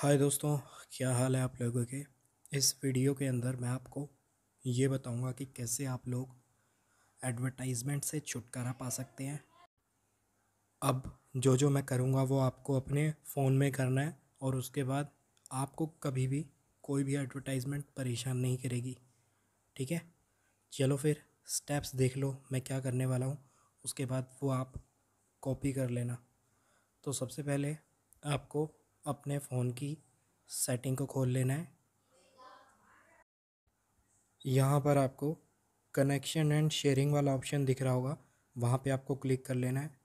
हाय दोस्तों क्या हाल है आप लोगों के इस वीडियो के अंदर मैं आपको ये बताऊंगा कि कैसे आप लोग एडवर्टाइजमेंट से छुटकारा पा सकते हैं अब जो जो मैं करूँगा वो आपको अपने फ़ोन में करना है और उसके बाद आपको कभी भी कोई भी एडवर्टाइजमेंट परेशान नहीं करेगी ठीक है चलो फिर स्टेप्स देख लो मैं क्या करने वाला हूँ उसके बाद वो आप कॉपी कर लेना तो सबसे पहले आपको अपने फ़ोन की सेटिंग को खोल लेना है यहाँ पर आपको कनेक्शन एंड शेयरिंग वाला ऑप्शन दिख रहा होगा वहाँ पे आपको क्लिक कर लेना है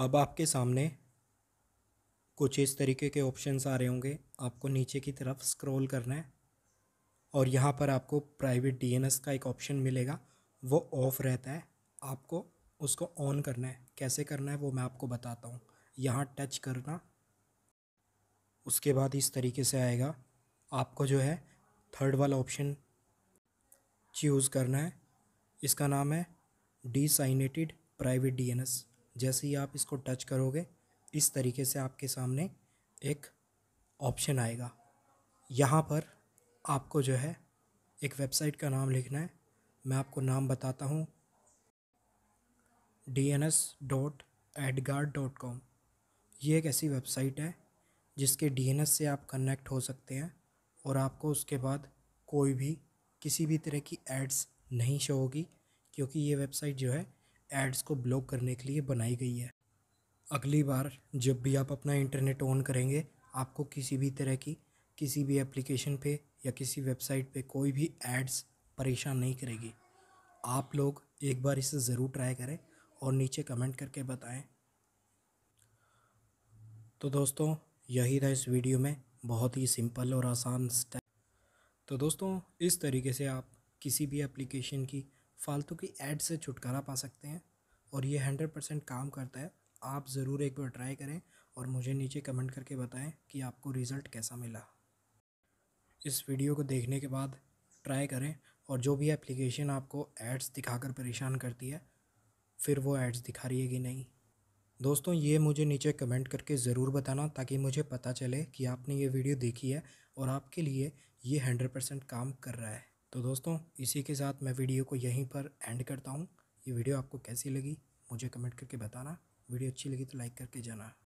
अब आपके सामने कुछ इस तरीके के ऑप्शंस आ रहे होंगे आपको नीचे की तरफ स्क्रॉल करना है और यहाँ पर आपको प्राइवेट डीएनएस का एक ऑप्शन मिलेगा वो ऑफ़ रहता है आपको उसको ऑन करना है कैसे करना है वो मैं आपको बताता हूँ यहाँ टच करना उसके बाद इस तरीके से आएगा आपको जो है थर्ड वाला ऑप्शन चूज़ करना है इसका नाम है डिसाइनेटेड प्राइवेट डीएनएस जैसे ही आप इसको टच करोगे इस तरीके से आपके सामने एक ऑप्शन आएगा यहाँ पर आपको जो है एक वेबसाइट का नाम लिखना है मैं आपको नाम बताता हूँ D N S dot AdGuard dot com ये एक ऐसी वेबसाइट है जिसके डी एन एस से आप कनेक्ट हो सकते हैं और आपको उसके बाद कोई भी किसी भी तरह की एड्स नहीं शो होगी क्योंकि ये वेबसाइट जो है एड्स को ब्लॉक करने के लिए बनाई गई है अगली बार जब भी आप अपना इंटरनेट ऑन करेंगे आपको किसी भी तरह की किसी भी एप्लीकेशन पे या किसी वेबसाइट पे कोई भी एड्स परेशान नहीं करेगी आप लोग एक बार इसे ज़रूर ट्राई करें और नीचे कमेंट करके बताएं तो दोस्तों यही था इस वीडियो में बहुत ही सिंपल और आसान स्टेप तो दोस्तों इस तरीके से आप किसी भी एप्लीकेशन की फालतू की एड से छुटकारा पा सकते हैं और ये हंड्रेड परसेंट काम करता है आप ज़रूर एक बार ट्राई करें और मुझे नीचे कमेंट करके बताएं कि आपको रिज़ल्ट कैसा मिला इस वीडियो को देखने के बाद ट्राई करें और जो भी एप्लीकेशन आपको एड्स दिखाकर परेशान करती है फिर वो एड्स दिखा रही है कि नहीं दोस्तों ये मुझे नीचे कमेंट करके ज़रूर बताना ताकि मुझे पता चले कि आपने ये वीडियो देखी है और आपके लिए ये हंड्रेड परसेंट काम कर रहा है तो दोस्तों इसी के साथ मैं वीडियो को यहीं पर एंड करता हूँ ये वीडियो आपको कैसी लगी मुझे कमेंट करके बताना वीडियो अच्छी लगी तो लाइक करके जाना